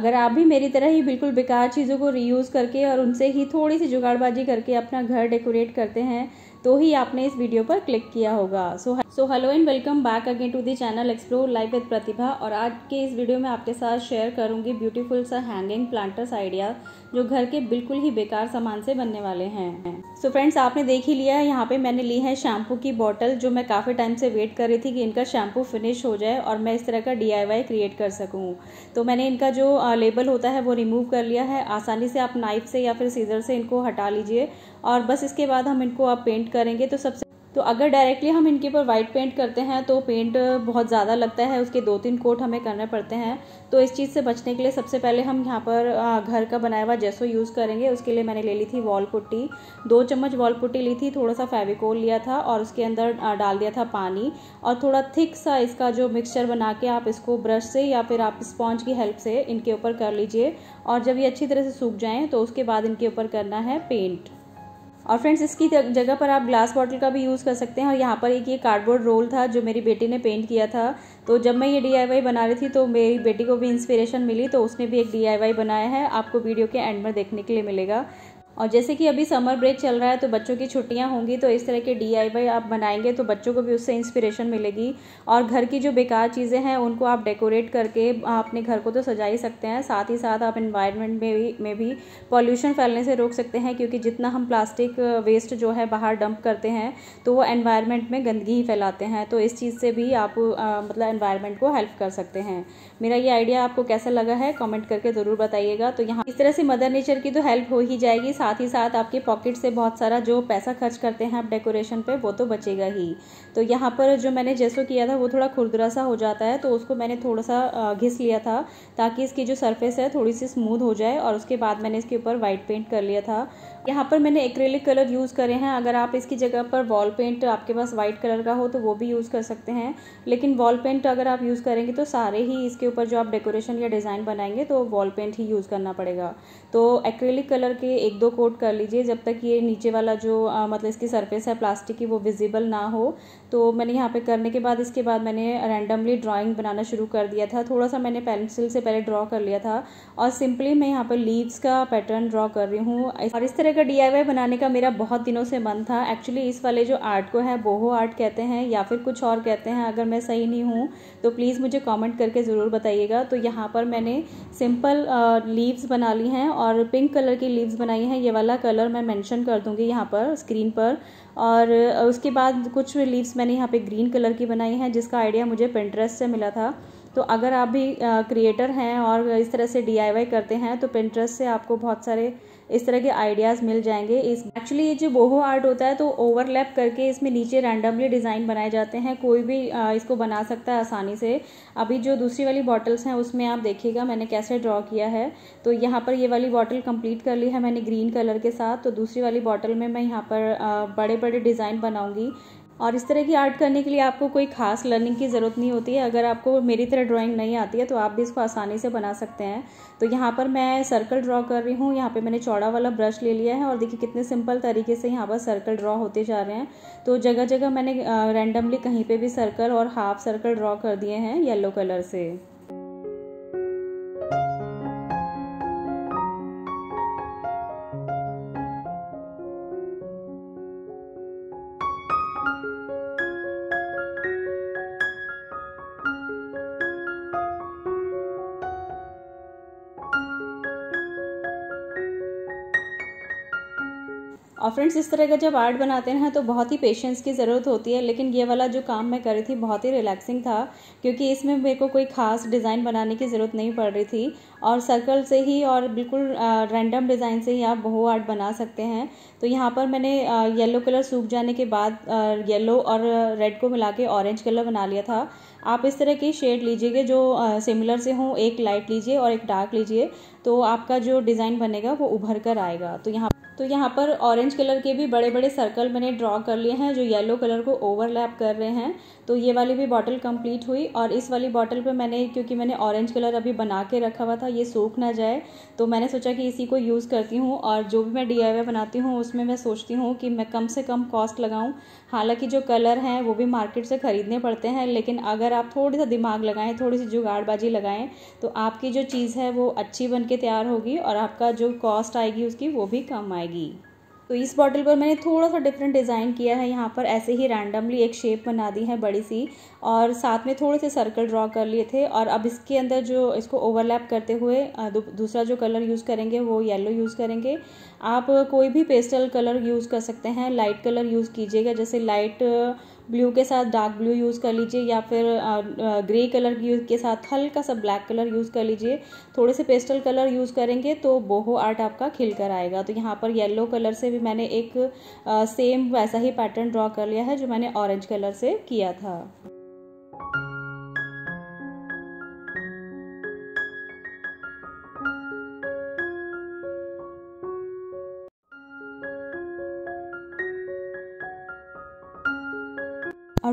अगर आप भी मेरी तरह ही बिल्कुल बेकार चीज़ों को रीयूज़ करके और उनसे ही थोड़ी सी जुगाड़बाजी करके अपना घर डेकोरेट करते हैं तो ही आपने इस वीडियो पर क्लिक किया होगा so so hello and welcome back again to the channel explore life with Pratibha और आज के इस वीडियो में आपके साथ शेयर करूंगी ब्यूटीफुल सा हैंगिंग प्लांटर्स आइडिया जो घर के बिल्कुल ही बेकार सामान से बनने वाले हैं सो so फ्रेंड्स आपने देख ही लिया है यहाँ पे मैंने ली है शैम्पू की बॉटल जो मैं काफ़ी टाइम से वेट कर रही थी कि इनका शैम्पू फिनिश हो जाए और मैं इस तरह का डी क्रिएट कर सकूँ तो मैंने इनका जो लेबल होता है वो रिमूव कर लिया है आसानी से आप नाइफ से या फिर सीजर से इनको हटा लीजिए और बस इसके बाद हम इनको अब पेंट करेंगे तो सबसे तो अगर डायरेक्टली हम इनके ऊपर वाइट पेंट करते हैं तो पेंट बहुत ज़्यादा लगता है उसके दो तीन कोट हमें करने पड़ते हैं तो इस चीज़ से बचने के लिए सबसे पहले हम यहाँ पर घर का बनाया हुआ जैसो यूज़ करेंगे उसके लिए मैंने ले ली थी वॉल पुट्टी दो चम्मच वॉल पुट्टी ली थी थोड़ा सा फेविकोल लिया था और उसके अंदर डाल दिया था पानी और थोड़ा थिक सा इसका जो मिक्सचर बना के आप इसको ब्रश से या फिर आप स्पॉन्ज की हेल्प से इनके ऊपर कर लीजिए और जब ये अच्छी तरह से सूख जाएँ तो उसके बाद इनके ऊपर करना है पेंट और फ्रेंड्स इसकी जगह पर आप ग्लास बॉटल का भी यूज़ कर सकते हैं और यहाँ पर एक ये कार्डबोर्ड रोल था जो मेरी बेटी ने पेंट किया था तो जब मैं ये डी बना रही थी तो मेरी बेटी को भी इंस्पिरेशन मिली तो उसने भी एक डी बनाया है आपको वीडियो के एंड में देखने के लिए मिलेगा और जैसे कि अभी समर ब्रेक चल रहा है तो बच्चों की छुट्टियाँ होंगी तो इस तरह के डी आप बनाएंगे तो बच्चों को भी उससे इंस्पिरेशन मिलेगी और घर की जो बेकार चीज़ें हैं उनको आप डेकोरेट करके अपने घर को तो सजा ही सकते हैं साथ ही साथ आप इन्वायरमेंट में भी में भी पॉल्यूशन फैलने से रोक सकते हैं क्योंकि जितना हम प्लास्टिक वेस्ट जो है बाहर डंप करते हैं तो वो एन्वायरमेंट में गंदगी ही फैलाते हैं तो इस चीज़ से भी आप मतलब इन्वायरमेंट को हेल्प कर सकते हैं मेरा ये आइडिया आपको कैसा लगा है कॉमेंट करके ज़रूर बताइएगा तो यहाँ इस तरह से मदर नेचर की तो हेल्प हो ही जाएगी साथ साथ ही साथ आपके पॉकेट से बहुत सारा जो पैसा खर्च करते हैं आप डेकोरेशन पे वो तो बचेगा ही तो यहाँ पर जो मैंने जैसो किया था वो थोड़ा खुरदरा सा हो जाता है तो उसको मैंने थोड़ा सा घिस लिया था ताकि इसकी जो सरफेस है थोड़ी सी स्मूथ हो जाए और उसके बाद मैंने इसके ऊपर वाइट पेंट कर लिया था यहाँ पर मैंने एक्रेलिक कलर यूज़ करे हैं अगर आप इसकी जगह पर वॉल पेंट आपके पास वाइट कलर का हो तो वो भी यूज़ कर सकते हैं लेकिन वॉल पेंट अगर आप यूज़ करेंगे तो सारे ही इसके ऊपर जो आप डेकोरेशन या डिज़ाइन बनाएंगे तो वॉल पेंट ही यूज़ करना पड़ेगा तो एक्रेलिक कलर के एक दो कोट कर लीजिए जब तक ये नीचे वाला जो आ, मतलब इसकी सर्फेस है प्लास्टिक की वो विजिबल ना हो तो मैंने यहाँ पे करने के बाद इसके बाद मैंने रैंडमली ड्राॅइंग बनाना शुरू कर दिया था थोड़ा सा मैंने पेंसिल से पहले ड्रॉ कर लिया था और सिंपली मैं यहाँ पर लीव्स का पैटर्न ड्रॉ कर रही हूँ और इस तरह तरह का डी बनाने का मेरा बहुत दिनों से मन था एक्चुअली इस वाले जो आर्ट को है बोहो आर्ट कहते हैं या फिर कुछ और कहते हैं अगर मैं सही नहीं हूँ तो प्लीज़ मुझे कमेंट करके ज़रूर बताइएगा तो यहाँ पर मैंने सिंपल लीव्स बना ली हैं और पिंक कलर की लीव्स बनाई हैं ये वाला कलर मैं मैंशन कर दूँगी यहाँ पर स्क्रीन पर और उसके बाद कुछ लीव्स मैंने यहाँ पर ग्रीन कलर की बनाई हैं जिसका आइडिया मुझे पेंट्रेस से मिला था तो अगर आप भी क्रिएटर हैं और इस तरह से डी करते हैं तो पेंट्रेस से आपको बहुत सारे इस तरह के आइडियाज़ मिल जाएंगे इस एक्चुअली ये जो बोहो आर्ट होता है तो ओवरलैप करके इसमें नीचे रैंडमली डिज़ाइन बनाए जाते हैं कोई भी इसको बना सकता है आसानी से अभी जो दूसरी वाली बॉटल्स हैं उसमें आप देखिएगा मैंने कैसे ड्रॉ किया है तो यहाँ पर ये वाली बॉटल कंप्लीट कर ली है मैंने ग्रीन कलर के साथ तो दूसरी वाली बॉटल में मैं यहाँ पर बड़े बड़े डिज़ाइन बनाऊँगी और इस तरह की आर्ट करने के लिए आपको कोई खास लर्निंग की ज़रूरत नहीं होती है अगर आपको मेरी तरह ड्राइंग नहीं आती है तो आप भी इसको आसानी से बना सकते हैं तो यहाँ पर मैं सर्कल ड्रॉ कर रही हूँ यहाँ पर मैंने चौड़ा वाला ब्रश ले लिया है और देखिए कितने सिंपल तरीके से यहाँ पर सर्कल ड्रॉ होते जा रहे हैं तो जगह जगह मैंने रैंडमली कहीं पर भी सर्कल और हाफ सर्कल ड्रॉ कर दिए हैं येलो कलर से और फ्रेंड्स इस तरह का जब आर्ट बनाते हैं तो बहुत ही पेशेंस की ज़रूरत होती है लेकिन ये वाला जो काम मैं कर रही थी बहुत ही रिलैक्सिंग था क्योंकि इसमें मेरे को कोई खास डिज़ाइन बनाने की ज़रूरत नहीं पड़ रही थी और सर्कल से ही और बिल्कुल रैंडम डिज़ाइन से ही आप बहु आर्ट बना सकते हैं तो यहाँ पर मैंने येलो कलर सूख जाने के बाद येलो और रेड को मिला के ऑरेंज कलर बना लिया था आप इस तरह के शेड लीजिएगा जो सिमिलर से हों एक लाइट लीजिए और एक डार्क लीजिए तो आपका जो डिज़ाइन बनेगा वो उभर कर आएगा तो यहाँ तो यहाँ पर ऑरेंज कलर के भी बड़े बड़े सर्कल मैंने ड्रॉ कर लिए हैं जो येलो कलर को ओवरलैप कर रहे हैं तो ये वाली भी बॉटल कंप्लीट हुई और इस वाली बॉटल पे मैंने क्योंकि मैंने ऑरेंज कलर अभी बना के रखा हुआ था ये सूख ना जाए तो मैंने सोचा कि इसी को यूज़ करती हूँ और जो भी मैं डी बनाती हूँ उसमें मैं सोचती हूँ कि मैं कम से कम कॉस्ट लगाऊँ हालाँकि जो कलर हैं वो भी मार्केट से ख़रीदने पड़ते हैं लेकिन अगर आप थोड़ा सा दिमाग लगाएं थोड़ी सी जुगाड़बाजी लगाएं तो आपकी जो चीज़ है वो अच्छी बन के तैयार होगी और आपका जो कॉस्ट आएगी उसकी वो भी कम आएगी जाएगी तो इस बॉटल पर मैंने थोड़ा सा डिफरेंट डिज़ाइन किया है यहाँ पर ऐसे ही रैंडमली एक शेप बना दी है बड़ी सी और साथ में थोड़े से सर्कल ड्रॉ कर लिए थे और अब इसके अंदर जो इसको ओवरलैप करते हुए दूसरा जो कलर यूज़ करेंगे वो येलो यूज़ करेंगे आप कोई भी पेस्टल कलर यूज़ कर सकते हैं लाइट कलर यूज़ कीजिएगा जैसे लाइट ब्लू के साथ डार्क ब्लू यूज़ कर लीजिए या फिर ग्रे कलर के साथ हल्का सा ब्लैक कलर यूज़ कर लीजिए थोड़े से पेस्टल कलर यूज़ करेंगे तो बोहो आर्ट आपका खिल कर आएगा तो यहाँ पर येलो कलर से भी मैंने एक सेम वैसा ही पैटर्न ड्रॉ कर लिया है जो मैंने ऑरेंज कलर से किया था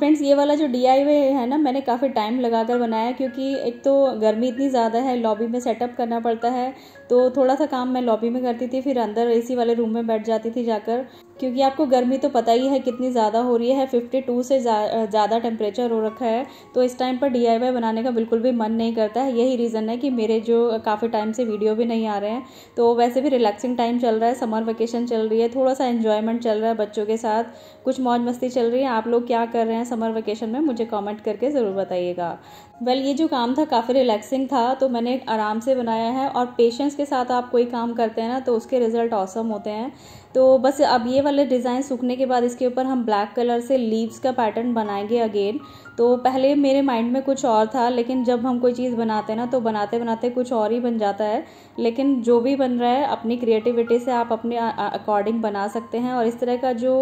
फ्रेंड्स ये वाला जो डी है ना मैंने काफ़ी टाइम लगाकर बनाया क्योंकि एक तो गर्मी इतनी ज़्यादा है लॉबी में सेटअप करना पड़ता है तो थोड़ा सा काम मैं लॉबी में करती थी फिर अंदर एसी वाले रूम में बैठ जाती थी जाकर क्योंकि आपको गर्मी तो पता ही है कितनी ज़्यादा हो रही है फिफ्टी टू से ज़्यादा टेम्परेचर हो रखा है तो इस टाइम पर डी बनाने का बिल्कुल भी मन नहीं करता है यही रीज़न है कि मेरे जो काफ़ी टाइम से वीडियो भी नहीं आ रहे हैं तो वैसे भी रिलैक्सिंग टाइम चल रहा है समर वेकेशन चल रही है थोड़ा सा इन्जॉयमेंट चल रहा है बच्चों के साथ कुछ मौज मस्ती चल रही है आप लोग क्या कर रहे हैं समर वेकेशन में मुझे कॉमेंट करके ज़रूर बताइएगा वेल well, ये जो काम था काफ़ी रिलैक्सिंग था तो मैंने आराम से बनाया है और पेशेंस के साथ आप कोई काम करते हैं ना तो उसके रिज़ल्ट औसम होते हैं तो बस अब ये वाले डिज़ाइन सूखने के बाद इसके ऊपर हम ब्लैक कलर से लीव्स का पैटर्न बनाएंगे अगेन तो पहले मेरे माइंड में कुछ और था लेकिन जब हम कोई चीज़ बनाते हैं ना तो बनाते बनाते कुछ और ही बन जाता है लेकिन जो भी बन रहा है अपनी क्रिएटिविटी से आप अपने अकॉर्डिंग बना सकते हैं और इस तरह का जो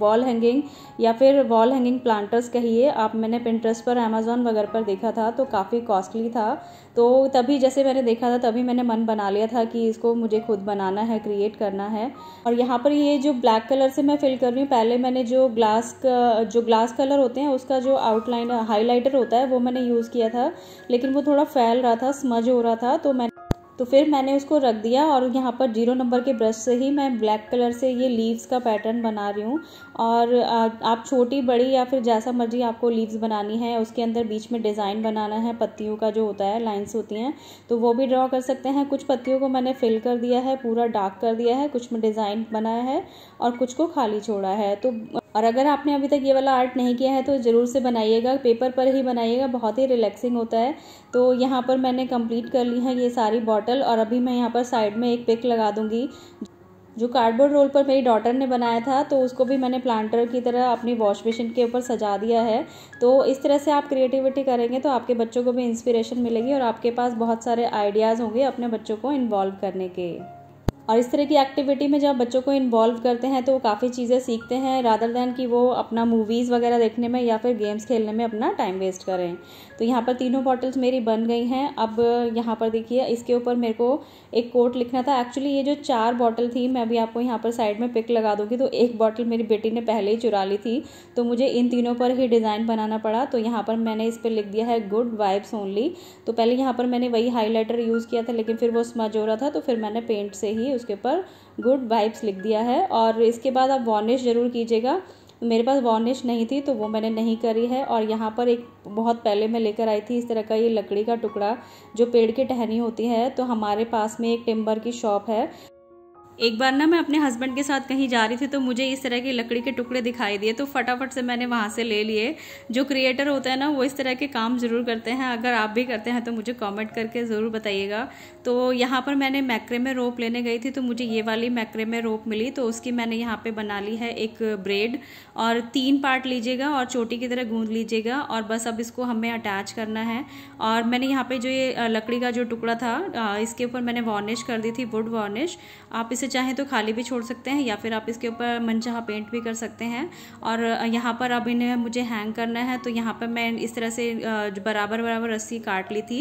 वॉल हैंगिंग या फिर वॉल हैंगिंग प्लांटर्स कहिए आप मैंने पिंट्रस्ट पर अमेज़ोन वगैरह पर देखा था तो काफ़ी कॉस्टली था तो तभी जैसे मैंने देखा था तभी मैंने मन बना लिया था कि इसको मुझे खुद बनाना है क्रिएट करना है और यहाँ पर ये जो ब्लैक कलर से मैं फिल कर रही हूँ पहले मैंने जो ग्लास का जो ग्लास कलर होते हैं उसका जो आउटलाइन हाईलाइटर होता है वो मैंने यूज़ किया था लेकिन वो थोड़ा फैल रहा था स्मज हो रहा था तो मैं तो फिर मैंने उसको रख दिया और यहाँ पर जीरो नंबर के ब्रश से ही मैं ब्लैक कलर से ये लीव्स का पैटर्न बना रही हूँ और आप छोटी बड़ी या फिर जैसा मर्जी आपको लीव्स बनानी है उसके अंदर बीच में डिज़ाइन बनाना है पत्तियों का जो होता है लाइन्स होती हैं तो वो भी ड्रॉ कर सकते हैं कुछ पत्तियों को मैंने फिल कर दिया है पूरा डार्क कर दिया है कुछ में डिज़ाइन बनाया है और कुछ को खाली छोड़ा है तो और अगर आपने अभी तक ये वाला आर्ट नहीं किया है तो ज़रूर से बनाइएगा पेपर पर ही बनाइएगा बहुत ही रिलैक्सिंग होता है तो यहाँ पर मैंने कंप्लीट कर ली है ये सारी बॉटल और अभी मैं यहाँ पर साइड में एक पिक लगा दूँगी जो कार्डबोर्ड रोल पर मेरी डॉटर ने बनाया था तो उसको भी मैंने प्लांटर की तरह अपनी वॉश मशीन के ऊपर सजा दिया है तो इस तरह से आप क्रिएटिविटी करेंगे तो आपके बच्चों को भी इंस्पिरेशन मिलेगी और आपके पास बहुत सारे आइडियाज़ होंगे अपने बच्चों को इन्वॉल्व करने के और इस तरह की एक्टिविटी में जब बच्चों को इन्वॉल्व करते हैं तो वो काफ़ी चीज़ें सीखते हैं रादर दैन कि वो अपना मूवीज़ वगैरह देखने में या फिर गेम्स खेलने में अपना टाइम वेस्ट करें तो यहाँ पर तीनों बॉटल्स मेरी बन गई हैं अब यहाँ पर देखिए इसके ऊपर मेरे को एक कोट लिखना था एक्चुअली ये जो चार बॉटल थी मैं अभी आपको यहाँ पर साइड में पिक लगा दूँगी तो एक बॉटल मेरी बेटी ने पहले ही चुरा ली थी तो मुझे इन तीनों पर ही डिज़ाइन बनाना पड़ा तो यहाँ पर मैंने इस पर लिख दिया है गुड वाइब्स ओनली तो पहले यहाँ पर मैंने वही हाईलाइटर यूज़ किया था लेकिन फिर वो स्मज हो रहा था तो फिर मैंने पेंट से ही लिए उसके ऊपर गुड वाइब्स लिख दिया है और इसके बाद आप वॉर्निश ज़रूर कीजिएगा मेरे पास वॉर्निश नहीं थी तो वो मैंने नहीं करी है और यहाँ पर एक बहुत पहले मैं लेकर आई थी इस तरह का ये लकड़ी का टुकड़ा जो पेड़ की टहनी होती है तो हमारे पास में एक टिम्बर की शॉप है एक बार ना मैं अपने हस्बैंड के साथ कहीं जा रही थी तो मुझे इस तरह के लकड़ी के टुकड़े दिखाई दिए तो फटाफट से मैंने वहाँ से ले लिए जो क्रिएटर होते हैं ना वो इस तरह के काम ज़रूर करते हैं अगर आप भी करते हैं तो मुझे कमेंट करके ज़रूर बताइएगा तो यहाँ पर मैंने मैकरे में रोप लेने गई थी तो मुझे ये वाली मैकरे में रोप मिली तो उसकी मैंने यहाँ पर बना ली है एक ब्रेड और तीन पार्ट लीजिएगा और चोटी की तरह गूँध लीजिएगा और बस अब इसको हमें अटैच करना है और मैंने यहाँ पर जो ये लकड़ी का जो टुकड़ा था इसके ऊपर मैंने वार्निश कर दी थी वुड वार्निश आप इस इसे चाहें तो खाली भी छोड़ सकते हैं या फिर आप इसके ऊपर मनचाहा पेंट भी कर सकते हैं और यहाँ पर अब इन्हें मुझे हैंग करना है तो यहाँ पर मैं इस तरह से बराबर बराबर रस्सी काट ली थी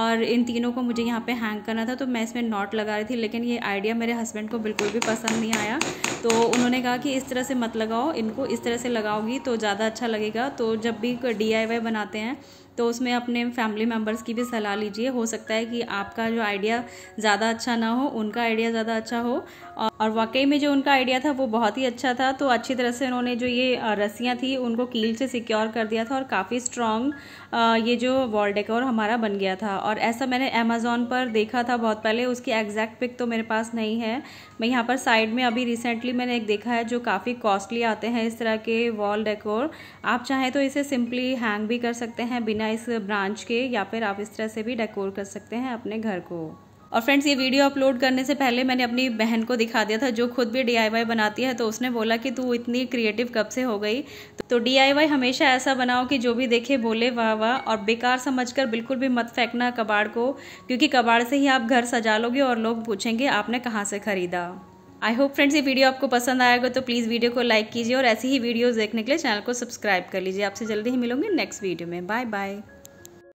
और इन तीनों को मुझे यहाँ पर हैंग करना था तो मैं इसमें नॉट लगा रही थी लेकिन ये आइडिया मेरे हस्बैंड को बिल्कुल भी पसंद नहीं आया तो उन्होंने कहा कि इस तरह से मत लगाओ इनको इस तरह से लगाओगी तो ज़्यादा अच्छा लगेगा तो जब भी डी बनाते हैं तो उसमें अपने फैमिली मेम्बर्स की भी सलाह लीजिए हो सकता है कि आपका जो आइडिया ज़्यादा अच्छा ना हो उनका आइडिया ज़्यादा अच्छा हो और वाकई में जो उनका आइडिया था वो बहुत ही अच्छा था तो अच्छी तरह से उन्होंने जो ये रस्सियाँ थी उनको कील से सिक्योर कर दिया था और काफ़ी स्ट्रॉन्ग ये जो वॉल डेकोर हमारा बन गया था और ऐसा मैंने अमेज़ोन पर देखा था बहुत पहले उसकी एग्जैक्ट पिक तो मेरे पास नहीं है मैं यहाँ पर साइड में अभी रिसेंटली मैंने एक देखा है जो काफ़ी कॉस्टली आते हैं इस तरह के वॉल डेकोर आप चाहें तो इसे सिंपली हैंग भी कर सकते हैं बिना इस ब्रांच के या फिर आप इस तरह से भी डेकोर कर सकते हैं अपने घर को और फ्रेंड्स ये वीडियो अपलोड करने से पहले मैंने अपनी बहन को दिखा दिया था जो खुद भी डी बनाती है तो उसने बोला कि तू इतनी क्रिएटिव कब से हो गई तो डी हमेशा ऐसा बनाओ कि जो भी देखे बोले वाह वाह और बेकार समझकर बिल्कुल भी मत फेंकना कबाड़ को क्योंकि कबाड़ से ही आप घर सजा लोगे और लोग पूछेंगे आपने कहाँ से खरीदा आई होप फ्रेंड्स ये वीडियो आपको पसंद आएगा तो प्लीज़ वीडियो को लाइक कीजिए और ऐसी ही वीडियोज़ देखने के लिए चैनल को सब्सक्राइब कर लीजिए आपसे जल्दी ही मिलूंगी नेक्स्ट वीडियो में बाय बाय